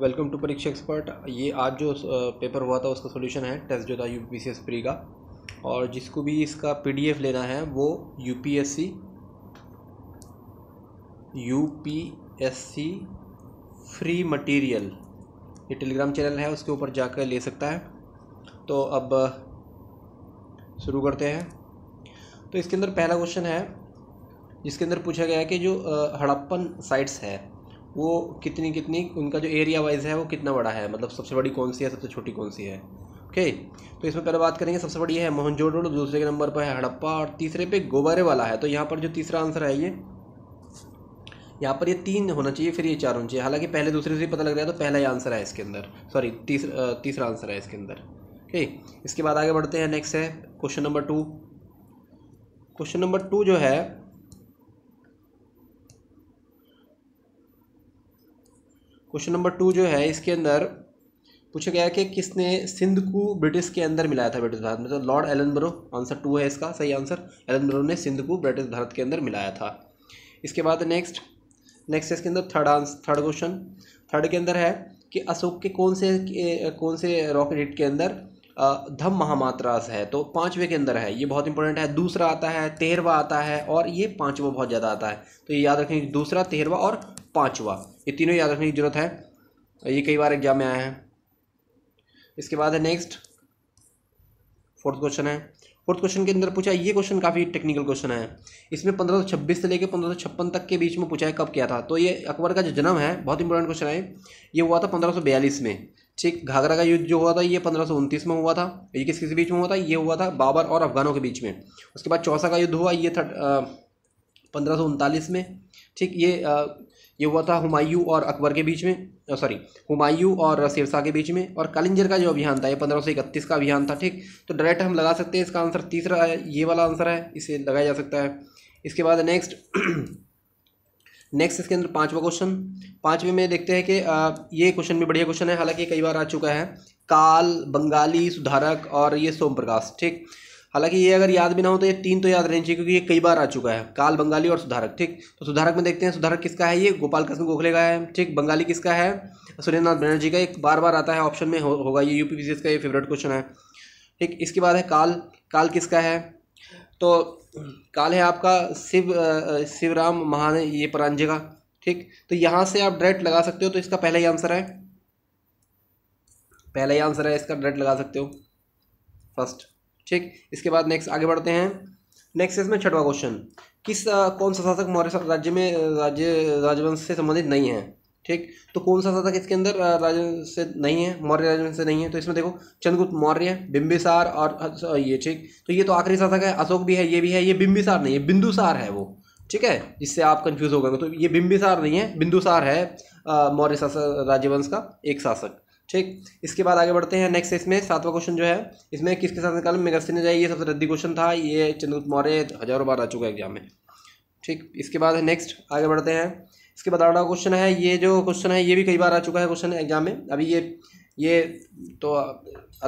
welcome to परीक्षा expert ये आज जो पेपर हुआ था उसका सोल्यूशन है टेस्ट जो था U P C S pre का और जिसको भी इसका पी डी एफ लेना है वो U P S C U P S C free material ये टेलीग्राम चैनल है उसके ऊपर जाकर ले सकता है तो अब शुरू करते हैं तो इसके अंदर पहला क्वेश्चन है जिसके अंदर पूछा गया है कि जो हड़प्पन साइट्स है वो कितनी कितनी उनका जो एरिया वाइज है वो कितना बड़ा है मतलब सबसे बड़ी कौन सी है सबसे छोटी कौन सी है ओके तो इसमें पहले बात करेंगे सबसे बड़ी है मोहनजोडो दूसरे के नंबर पर है हड़प्पा और तीसरे पे गोबारे वाला है तो यहाँ पर जो तीसरा आंसर है ये यहाँ पर ये तीन होना चाहिए फिर ये चार होना चाहिए हालांकि पहले दूसरे से पता लग रहा है तो पहला ही आंसर है इसके अंदर सॉरी तीसरा तीसरा आंसर है इसके अंदर ओके इसके बाद आगे बढ़ते हैं नेक्स्ट है question number two question number two जो है क्वेश्चन नंबर टू जो है इसके अंदर पूछा गया कि किसने सिंध को ब्रिटिश के अंदर मिलाया था ब्रिटिश भारत में तो लॉर्ड एलनबरो आंसर टू है इसका सही आंसर एलनबरो ने सिंध को ब्रिटिश भारत के अंदर मिलाया था इसके बाद नेक्स्ट नेक्स्ट इसके अंदर third answer third question third के अंदर है कि अशोक के कौन से कौन से रॉकेट हिट के अंदर धम महामात्रास है तो पाँचवें के अंदर है ये बहुत इंपॉर्टेंट है दूसरा आता है तेरहवा आता है और ये पाँचवा बहुत ज़्यादा आता है तो ये याद रखें दूसरा तेरहवा और पाँचवा ये तीनों याद रखने की जरूरत है ये कई बार एग्जाम में आया है इसके बाद है नेक्स्ट फोर्थ क्वेश्चन है फोर्थ क्वेश्चन के अंदर पूछा ये क्वेश्चन काफ़ी टेक्निकल क्वेश्चन है इसमें पंद्रह सौ छब्बीस से लेकर पंद्रह सौ छप्पन तक के बीच में पूछा है कब किया था तो ये अकबर का जो जन्म है बहुत इंपॉर्टेंट क्वेश्चन है ये हुआ था पंद्रह सौ बयालीस में ठीक घाघरा का युद्ध जो हुआ था ये पंद्रह सौ उनतीस में हुआ था ये किस किस बीच में हुआ था ये हुआ था बाबर और अफगानों के बीच में उसके बाद चौसा का युद्ध हुआ ये थर्ड पंद्रह में ठीक ये ये हुआ था हुमायूं और अकबर के बीच में सॉरी हुमायूं और सिरसा के बीच में और कलिंजर का जो अभियान था ये पंद्रह सौ इकतीस का अभियान था ठीक तो डायरेक्ट हम लगा सकते हैं इसका आंसर तीसरा है ये वाला आंसर है इसे लगाया जा सकता है इसके बाद नेक्स्ट नेक्स्ट इसके अंदर पांचवा क्वेश्चन पांचवे में देखते हैं कि ये क्वेश्चन भी बढ़िया क्वेश्चन है हालांकि कई बार आ चुका है काल बंगाली सुधारक और ये सोम प्रकाश ठीक हालांकि ये अगर याद भी ना हो तो ये तीन तो याद रहनी चाहिए क्योंकि ये कई बार आ चुका है काल बंगाली और सुधारक ठीक तो सुधारक में देखते हैं सुधारक किसका है ये गोपाल कृष्ण गोखले का है ठीक बंगाली किसका है सुरेंद्र नाथ बनर्जी का एक बार बार आता है ऑप्शन में होगा ये यूपी का ये फेवरेट क्वेश्चन है ठीक इसके बाद है काल काल किसका है तो काल है आपका शिव शिवराम महान ये परांजे का ठीक तो यहाँ से आप डायरेक्ट लगा सकते हो तो इसका पहला ही आंसर है पहला ही आंसर है इसका डायरेक्ट लगा सकते हो फर्स्ट ठीक इसके बाद नेक्स्ट आगे बढ़ते हैं नेक्स्ट इसमें छठवा क्वेश्चन किस आ, कौन सा शासक मौर्य राज्य में राज्य राजवंश से संबंधित नहीं है ठीक तो कौन सा शासक इसके अंदर राजवंश से नहीं है मौर्य राजवंश से नहीं है तो इसमें देखो चंद्रगुप्त मौर्य बिंबिसार और ये ठीक तो ये तो आखिरी शासक है अशोक भी है ये भी है ये बिंबिसार नहीं है बिंदुसार है वो ठीक है जिससे आप कंफ्यूज हो गए तो ये बिंबिसार नहीं है बिंदुसार है मौर्य शासक राज्यवंश का एक शासक ठीक इसके बाद आगे बढ़ते हैं नेक्स्ट इसमें सातवां क्वेश्चन जो है इसमें किसके साथ निकाल ने जाइए सबसे रद्दी क्वेश्चन था ये चंद्रगुप्त मौर्य हजारों बार आ चुका है एग्जाम में ठीक इसके बाद नेक्स्ट आगे बढ़ते हैं इसके बाद आठवा क्वेश्चन है ये जो क्वेश्चन है ये भी कई बार आ चुका है क्वेश्चन एग्जाम में अभी ये ये तो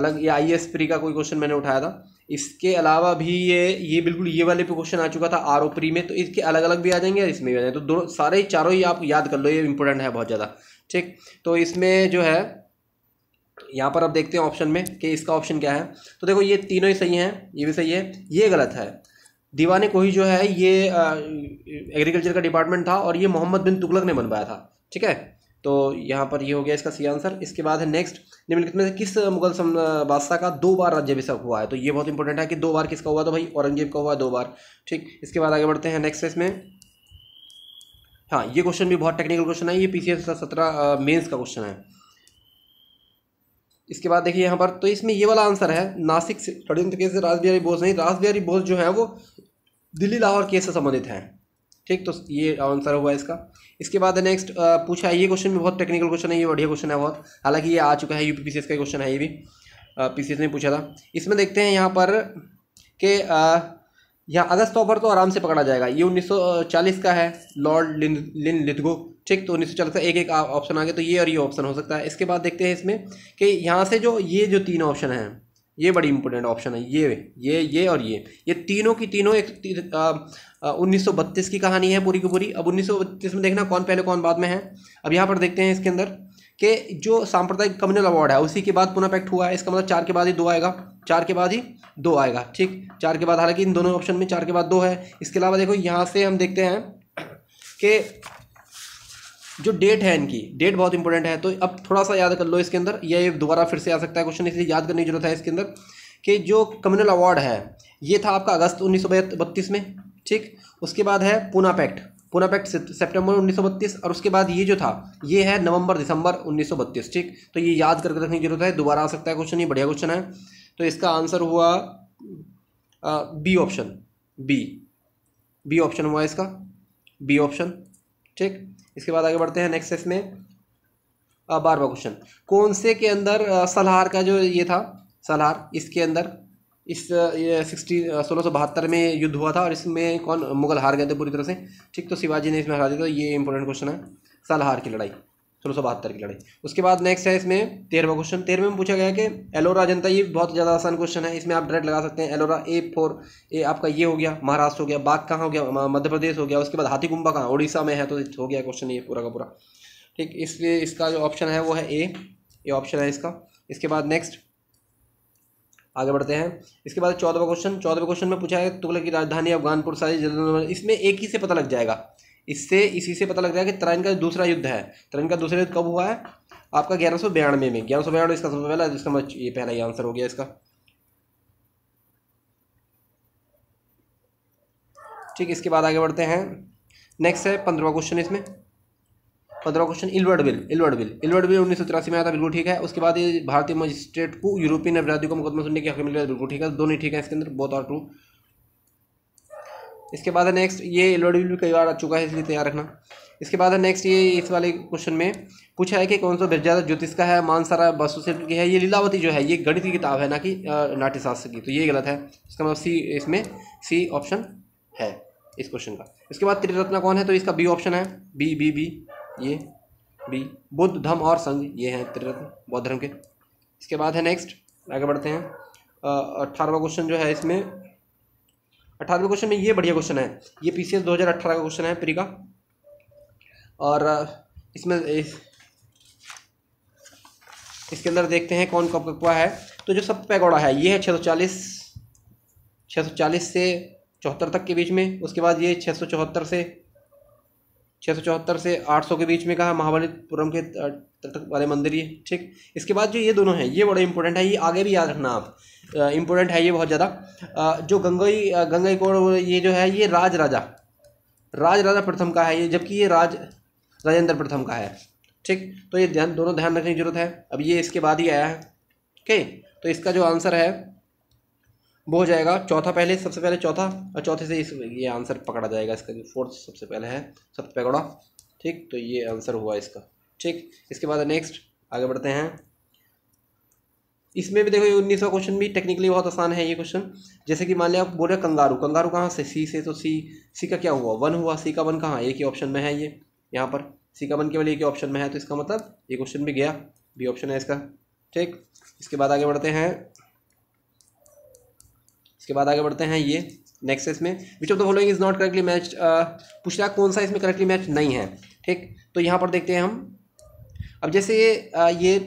अलग ये आई एस प्री का कोई क्वेश्चन मैंने उठाया था इसके अलावा भी ये ये बिल्कुल ये वाले पे क्वेश्चन आ चुका था आर ओ प्री में तो इसके अलग अलग भी आ जाएंगे और इसमें भी आ जाएंगे तो दोनों सारे चारों ही आप याद कर लो ये इंपॉर्टेंट है बहुत ज़्यादा ठीक तो इसमें जो है यहाँ पर आप देखते हैं ऑप्शन में कि इसका ऑप्शन क्या है तो देखो ये तीनों ही सही हैं ये भी सही है ये गलत है दीवाने कोही जो है ये एग्रीकल्चर का डिपार्टमेंट था और ये मोहम्मद बिन तुगलक ने बनवाया था ठीक है तो यहाँ पर ये हो गया इसका सही आंसर इसके बाद है नेक्स्ट निम्नलिखित में से किस मुगल बादशाह का दो बार राज्यभिषेक हुआ है तो ये बहुत इंपॉर्टेंट है कि दो बार किसका हुआ तो भाई औरंगजेब का हुआ दो बार ठीक इसके बाद आगे बढ़ते हैं नेक्स्ट इसमें हाँ ये क्वेश्चन भी बहुत टेक्निकल क्वेश्चन है ये पी सी सत्रह मेन्स का क्वेश्चन है इसके बाद देखिए यहाँ पर तो इसमें ये वाला आंसर है नासिक से षडयंत्र केस से रासबिहारी बोस नहीं रासबिहारी बोस जो है वो दिल्ली लाहौर केस से संबंधित हैं ठीक तो ये आंसर हुआ इसका इसके बाद नेक्स्ट पूछा है ये क्वेश्चन भी बहुत टेक्निकल क्वेश्चन है ये बढ़िया क्वेश्चन है बहुत हालांकि ये आ चुका है यू पी का क्वेश्चन है ये भी पी ने पूछा था इसमें देखते हैं यहाँ पर कि यहाँ अगस्त ऑफर तो आराम से पकड़ा जाएगा ये 1940 का है लॉर्ड लिन लिन लिथगो ठीक तो उन्नीस का एक एक ऑप्शन आ गया तो ये और ये ऑप्शन हो सकता है इसके बाद देखते हैं इसमें कि यहाँ से जो ये जो तीन ऑप्शन हैं ये बड़ी इंपॉर्टेंट ऑप्शन है ये ये ये और ये ये तीनों की तीनों एक उन्नीस की कहानी है पूरी की पूरी अब उन्नीस में देखना कौन पहले कौन बाद में है अब यहाँ पर देखते हैं इसके अंदर कि जो सांप्रदायिक कम्युनल अवार्ड है उसी के बाद पुनः पैक्ट हुआ है इसका मतलब चार के बाद ही दो आएगा चार के बाद ही दो आएगा ठीक चार के बाद हालांकि इन दोनों ऑप्शन में चार के बाद दो है इसके अलावा देखो यहाँ से हम देखते हैं कि जो डेट है इनकी डेट बहुत इंपॉर्टेंट है तो अब थोड़ा सा याद कर लो इसके अंदर यह दोबारा फिर से आ सकता है क्वेश्चन इसलिए याद करने की जरूरत है इसके अंदर कि जो कम्युनल अवार्ड है ये था आपका अगस्त उन्नीस में ठीक उसके बाद है पूना पैक्ट पुनः एक्ट सितंबर 1932 और उसके बाद ये जो था ये है नवंबर दिसंबर उन्नीस ठीक तो ये याद करके रखने की जरूरत है दोबारा आ सकता है क्वेश्चन ये बढ़िया क्वेश्चन है तो इसका आंसर हुआ B option B B option हुआ इसका बी ऑप्शन ठीक इसके बाद आगे बढ़ते हैं नेक्स्ट इसमें बारवा क्वेश्चन कौन से के अंदर सलहार का जो ये था सलहार इसके अंदर इस सिक्सटी सोलह सौ बहत्तर में युद्ध हुआ था और इसमें कौन मुगल हार गए थे पूरी तरह से ठीक तो शिवाजी ने इसमें हरा दिया था ये इंपॉर्टेंट क्वेश्चन है सालहार की लड़ाई सोलह सौ बहत्तर की लड़ाई उसके बाद नेक्स्ट है इसमें तेरहवा क्वेश्चन तेरहवें में पूछा गया कि एलोरा जनता ये बहुत ज़्यादा आसान क्वेश्चन है इसमें आप डायरेक्ट लगा सकते हैं एलोरा ए फोर ए आपका ये हो गया महाराष्ट्र हो गया बाग कहाँ हो गया मध्य प्रदेश हो गया उसके बाद हाथी गुम्बा कहाँ उड़ीसा में है तो हो गया क्वेश्चन ये पूरा का पूरा ठीक इसलिए इसका जो ऑप्शन है वो है ए ये ऑप्शन है इसका इसके बाद नेक्स्ट आगे बढ़ते हैं इसके बाद चौदहवा क्वेश्चन चौदहवा क्वेश्चन में पूछा है तुगलक की राजधानी अफगानपुर सारी इसमें एक ही से पता लग जाएगा इससे इसी से पता लग जाएगा कि तराइन का दूसरा युद्ध है तराइन का दूसरा युद्ध कब हुआ है आपका ग्यारह सौ बयानवे में ग्यारह सौ बयानवे इसका सबसे पहला इसका ये पहला ही आंसर हो गया इसका ठीक इसके बाद आगे बढ़ते हैं नेक्स्ट है पंद्रवा क्वेश्चन इसमें पंद्रह question Ilbert bill Ilbert bill Ilbert bill उन्नीस सौ तिरासी में आया था बिल्कुल ठीक है उसके बाद ये भारतीय मजिस्ट्रेट को यूरोपियन अपराधी को मुकदमा सुनने के हक मिल गया बिल्कुल ठीक है दोनों ठीक है इसके अंदर बहुत और ट्रू इसके बाद है नेक्स्ट ये इलवर्ड बिल भी कई बार आ चुका है इसलिए तैयार रखना इसके बाद है नेक्स्ट ये इस वाले क्वेश्चन में पूछा है कि कौन सा बिरजा ज्योतिष का है मानसारा वसुशिल्प की है ये लीलावती जो है ये गणित की किताब है ना कि नाट्यशास्त्र की तो ये गलत है इसका मतलब सी इसमें सी ऑप्शन है इस क्वेश्चन का इसके बाद त्रिरत्ना कौन है तो इसका बी ऑप्शन है बी बी बी ये बी बुद्ध धम और संघ ये हैं त्रिरत्न बौद्ध धर्म के इसके बाद है नेक्स्ट आगे बढ़ते हैं अठारहवा क्वेश्चन जो है इसमें अठारहवें क्वेश्चन में ये बढ़िया क्वेश्चन है ये पी सी एस दो हज़ार अठारह का क्वेश्चन है प्री का और इसमें इस, इसके अंदर देखते हैं कौन कब हुआ है तो जो सब पैगौड़ा है ये है छः सौ चालीस छः सौ चालीस से चौहत्तर तक के बीच में उसके बाद ये छः सौ चौहत्तर से छः सौ चौहत्तर से आठ सौ के बीच में कहा महाबलीपुरम के तट वाले मंदिर ये ठीक इसके बाद जो ये दोनों हैं ये बड़े इंपॉर्टेंट है ये आगे भी याद रखना आप इंपॉर्टेंट है ये बहुत ज़्यादा जो गंगई गंगई कोड़ ये जो है ये राज राजा राज राजा प्रथम का है ये जबकि ये राज राजेंद्र प्रथम का है ठीक तो ये ध्यान दोनों ध्यान रखने की जरूरत है अब ये इसके बाद ही आया है ओके तो इसका जो आंसर है वो हो जाएगा चौथा पहले सबसे पहले चौथा और चौथे से इस ये आंसर पकड़ा जाएगा इसका जो फोर्थ सबसे पहले है सब पकड़ा ठीक तो ये आंसर हुआ इसका ठीक इसके बाद नेक्स्ट आगे बढ़ते हैं इसमें भी देखो ये उन्नीसवा क्वेश्चन भी टेक्निकली बहुत आसान है ये क्वेश्चन जैसे कि मान लिया आप बोल रहे कंगारू कंगारू कहाँ से सी से तो सी सी का क्या हुआ वन हुआ सी का वन कहाँ एक ही ऑप्शन में है ये यहाँ पर सी का वन केवल एक ही ऑप्शन में है तो इसका मतलब ये क्वेश्चन भी गया बी ऑप्शन है इसका ठीक इसके बाद आगे बढ़ते हैं इसके बाद आगे बढ़ते हैं ये नेक्स्ट इसमें which of the following is not correctly match पूछ रहा कौन सा इसमें करेक्टली मैच नहीं है ठीक तो यहाँ पर देखते हैं हम अब जैसे ये ये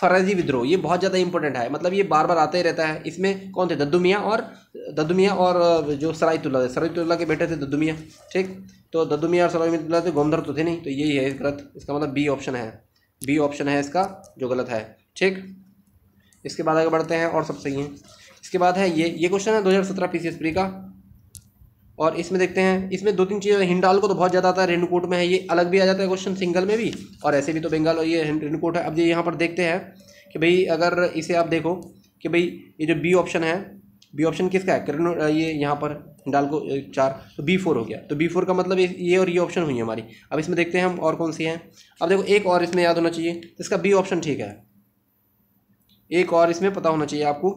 फरजी विद्रोह ये बहुत ज़्यादा इंपॉर्टेंट है मतलब ये बार बार आता ही रहता है इसमें कौन थे दद्दू मियाँ और दद्दू मियाँ और जो सरायतुल्ला थे सरायतुल्ला के बेटे थे दद्दू मियाँ ठीक तो दद्दू मियाँ और सरायतुल्ला थे गोमधर तो थे नहीं तो यही है गलत इसका मतलब बी ऑप्शन है बी ऑप्शन है इसका जो गलत है ठीक इसके बाद आगे बढ़ते हैं और सब सही है इसके बाद है ये ये क्वेश्चन है 2017 पीसीएस प्री का और इसमें देखते हैं इसमें दो तीन चीज़ें हिंडाल को तो बहुत ज़्यादा आता है रेणुकोट में है ये अलग भी आ जाता है क्वेश्चन सिंगल में भी और ऐसे भी तो बंगाल और ये रेणुकोट है अब ये यहाँ पर देखते हैं कि भाई अगर इसे आप देखो कि भाई ये जो बी ऑप्शन है बी ऑप्शन किसका है किरण ये यहाँ पर हिंडाल को चार तो बी फोर हो गया तो बी फोर का मतलब ये और ये ऑप्शन हुई है हमारी अब इसमें देखते हैं हम और कौन सी हैं अब देखो एक और इसमें याद होना चाहिए इसका बी ऑप्शन ठीक है एक और इसमें पता होना चाहिए आपको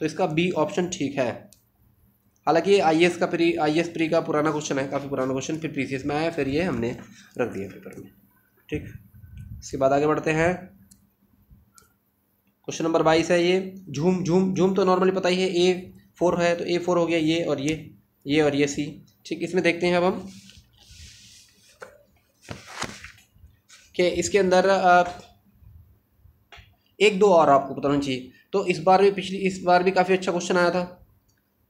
तो इसका बी ऑप्शन ठीक है हालांकि ये आई का प्री आई प्री का पुराना क्वेश्चन है काफ़ी पुराना क्वेश्चन फिर पी में आया फिर ये हमने रख दिया पेपर में ठीक इसके बाद आगे बढ़ते हैं क्वेश्चन नंबर बाईस है ये झूम झूम झूम तो नॉर्मली पता ही है ए फोर है तो ए फोर हो गया ये और ये ये और ये सी ठीक इसमें देखते हैं अब हम कि इसके अंदर एक दो और आपको पता होना चाहिए तो इस बार भी पिछली इस बार भी काफ़ी अच्छा क्वेश्चन आया था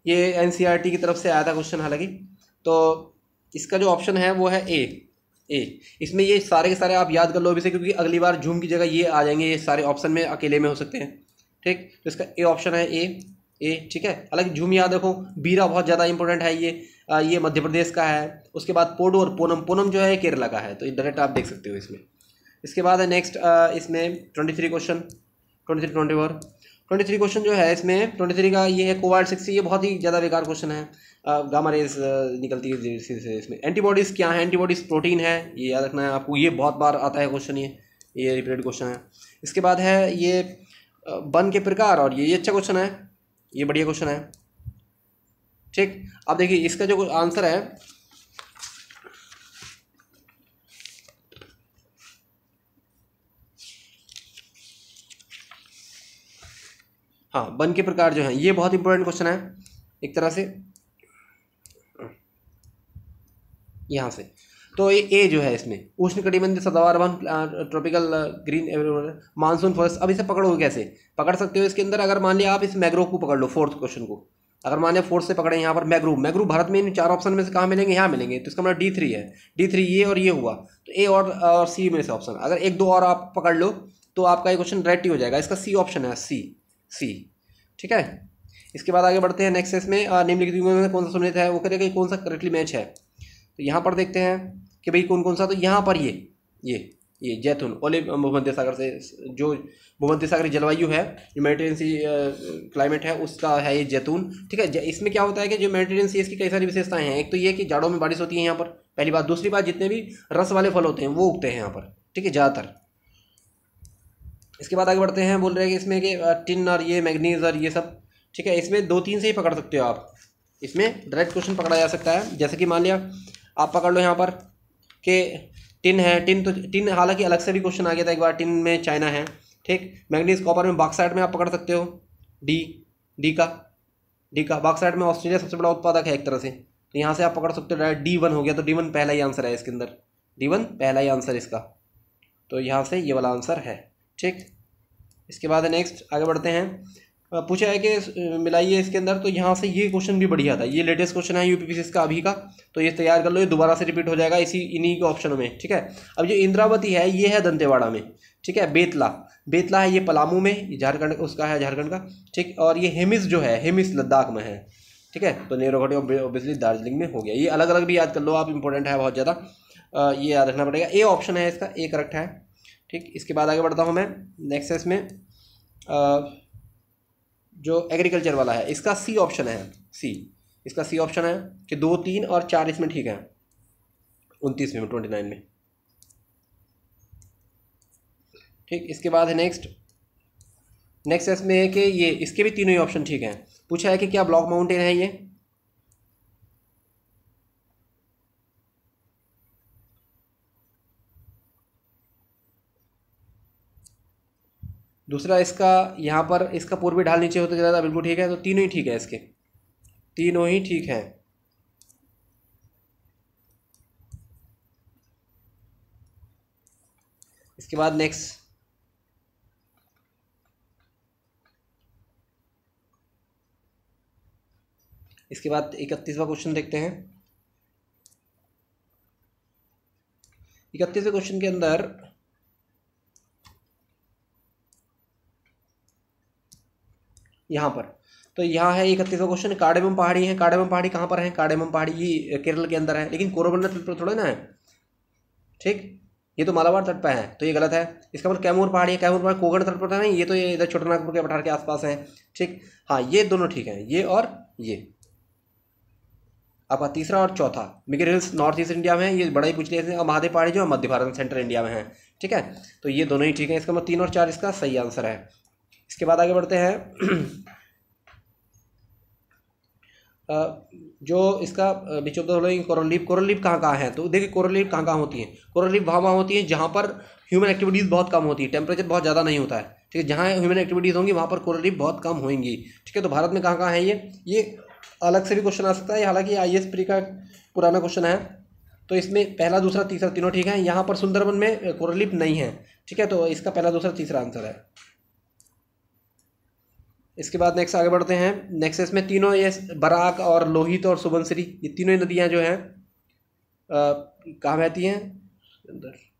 ये एन e की तरफ से आया था क्वेश्चन हालांकि तो इसका जो ऑप्शन है वो है ए ए इसमें ये सारे के सारे आप याद कर लो अभी से क्योंकि अगली बार झूम की जगह ये आ जाएंगे ये सारे ऑप्शन में अकेले में हो सकते हैं ठीक तो इसका ए ऑप्शन है ए ए ठीक है हालांकि झूम याद रखो बीरा बहुत ज़्यादा इंपॉर्टेंट है ये आ, ये मध्य प्रदेश का है उसके बाद पोडो और पोनम पोनम जो है केरला का है तो डायरेक्ट आप देख सकते हो इसमें इसके बाद है नेक्स्ट इसमें twenty three question twenty three twenty four twenty three question जो है इसमें ट्वेंटी थ्री का ये है कोवाइड सिक्स ये बहुत ही ज़्यादा बेकार क्वेश्चन है गामा रेज निकलती है से इसमें एंटीबॉडीज़ क्या है एंटीबॉडीज़ प्रोटीन है ये याद रखना है आपको ये बहुत बार आता है क्वेश्चन ये ये रिपीटेड क्वेश्चन है इसके बाद है ये बन के प्रकार और ये ये अच्छा क्वेश्चन है ये बढ़िया क्वेश्चन है ठीक अब देखिए इसका जो आंसर है हाँ बन के प्रकार जो हैं ये बहुत इंपॉर्टेंट क्वेश्चन है एक तरह से यहाँ से तो ये ए जो है इसमें उष्ण कटिबंधीय सदावार वन ट्रॉपिकल ग्रीन मानसून फॉरेस्ट अब इसे पकड़ोगे कैसे पकड़ सकते हो इसके अंदर अगर मान लिया आप इस मैग्रोव को पकड़ लो फोर्थ क्वेश्चन को अगर मान लिया फोर्थ से पकड़े यहाँ पर मैग्रोव मैग्रोव भारत में इन चार ऑप्शन में से कहाँ मिलेंगे यहाँ मिलेंगे तो इसका मतलब डी थ्री है डी थ्री ये और ये हुआ तो ए और और सी में से ऑप्शन अगर एक दो और आप पकड़ लो तो आपका ये क्वेश्चन रेट ही हो जाएगा इसका सी ऑप्शन है सी सी ठीक है इसके बाद आगे बढ़ते हैं नेक्स्ट में निम्नलिखित में कौन सा सुनित है वो कि कौन सा करेक्टली मैच है तो यहाँ पर देखते हैं कि भाई कौन कौन सा तो यहाँ पर ये ये ये जैतून ओले भूमध्य सागर से जो भूमध्य सागर जलवायु है जो मेडिटेरियन सी क्लाइमेट है उसका है ये जैतून ठीक है इसमें क्या होता है कि जो मेडिटेरियन सी इसकी कई सारी विशेषताएं हैं एक तो ये कि जाड़ों में बारिश होती है यहाँ पर पहली बात दूसरी बात जितने भी रस वाले फल होते हैं वो उगते हैं यहाँ पर ठीक है ज़्यादातर इसके बाद आगे बढ़ते हैं बोल रहे हैं कि इसमें कि टिन और ये मैगनीज और ये सब ठीक है इसमें दो तीन से ही पकड़ सकते हो आप इसमें डायरेक्ट क्वेश्चन पकड़ा जा सकता है जैसे कि मान लिया आप पकड़ लो यहाँ पर कि टिन है टिन तो टिन हालांकि अलग से भी क्वेश्चन आ गया था एक बार टिन में चाइना है ठीक मैगनीज कॉपर में बाक्साइड में आप पकड़ सकते हो डी डी का डी का बाक्साइड में ऑस्ट्रेलिया सबसे बड़ा उत्पादक है एक तरह से तो यहाँ से आप पकड़ सकते हो डायरेक्ट डी वन हो गया तो डी वन पहला ही आंसर है इसके अंदर डी वन पहला ही आंसर इसका तो यहाँ से ये वाला आंसर है ठीक इसके बाद नेक्स्ट आगे बढ़ते हैं पूछा है कि मिलाइए इसके अंदर तो यहाँ से ये क्वेश्चन भी बढ़िया था ये लेटेस्ट क्वेश्चन है यूपीपीसीएस का अभी का तो ये तैयार कर लो ये दोबारा से रिपीट हो जाएगा इसी इन्हीं के ऑप्शनों में ठीक है अब जो इंद्रावती है ये है दंतेवाड़ा में ठीक है बेतला बेतला है ये पलामू में झारखंड उसका है झारखंड का ठीक और ये हेमिस जो है हेमिस लद्दाख में है ठीक है तो नेहरू घाटी ओबियसली दार्जिलिंग में हो गया ये अलग अलग भी याद कर लो आप इंपॉर्टेंट है बहुत ज़्यादा ये याद रखना पड़ेगा ए ऑप्शन है इसका ए करेक्ट है ठीक इसके बाद आगे बढ़ता हूँ मैं नेक्स्ट है इसमें जो एग्रीकल्चर वाला है इसका सी ऑप्शन है सी इसका सी ऑप्शन है कि दो तीन और चार इसमें ठीक है उनतीस में ट्वेंटी नाइन में ठीक इसके बाद है नेक्स्ट नेक्स्ट इसमें है कि ये इसके भी तीनों ही ऑप्शन ठीक हैं पूछा है कि क्या ब्लॉक माउंटेन है ये दूसरा इसका यहाँ पर इसका पूर्वी ढाल नीचे होता ज्यादा बिल्कुल ठीक है तो तीनों ही ठीक है इसके तीनों ही ठीक हैं इसके बाद नेक्स्ट इसके बाद इकतीसवा क्वेश्चन देखते हैं इकतीसवें क्वेश्चन के अंदर यहाँ पर तो यहाँ है इकतीसवा क्वेश्चन कार्डेमम पहाड़ी है काड़ेबम पहाड़ी कहाँ पर है काड़ेबम पहाड़ी ही केरल के अंदर है लेकिन कोरोबन्ना तट पर थोड़े ना है ठीक ये तो मालाबार तट पर है तो ये गलत है इसका मतलब कैमूर पहाड़ी है कैमूर पहाड़ कोगण तट पर तो नहीं ये तो ये इधर छोटा नागपुर के पठार के आसपास है ठीक हाँ ये दोनों ठीक हैं ये और ये आपका तीसरा और चौथा मिगर हिल्स नॉर्थ ईस्ट इंडिया में है ये बड़ा ही पूछ लिया और महादेव पहाड़ी जो है मध्य भारत सेंट्रल इंडिया में है ठीक है तो ये दोनों ही ठीक है इसका मतलब तीन और चार इसका सही आंसर है इसके बाद आगे बढ़ते हैं जो इसका beach of the coral reef coral reef कहाँ कहाँ है तो देखिए कोरल लीप कहाँ कहाँ होती है कोरल लीप वहाँ वहाँ होती है जहाँ पर ह्यूमन एक्टिविटीज़ बहुत कम होती है टेम्परेचर बहुत ज़्यादा नहीं होता है ठीक है जहाँ ह्यूमन एक्टिविटीज़ होंगी वहाँ पर कोरल लीप बहुत कम होंगी ठीक है तो भारत में कहाँ कहाँ है ये ये अलग से भी क्वेश्चन आ सकता है हालांकि आई एस का पुराना क्वेश्चन है तो इसमें पहला दूसरा तीसरा तीनों ठीक है यहाँ पर सुंदरबन में कोरल नहीं है ठीक है तो इसका पहला दूसरा तीसरा आंसर है इसके बाद नेक्स्ट आगे बढ़ते हैं नेक्स्ट इसमें तीनों ये बराक और लोहित और सुबनसरी ये तीनों नदियाँ जो हैं कहाँ बहती हैं अंदर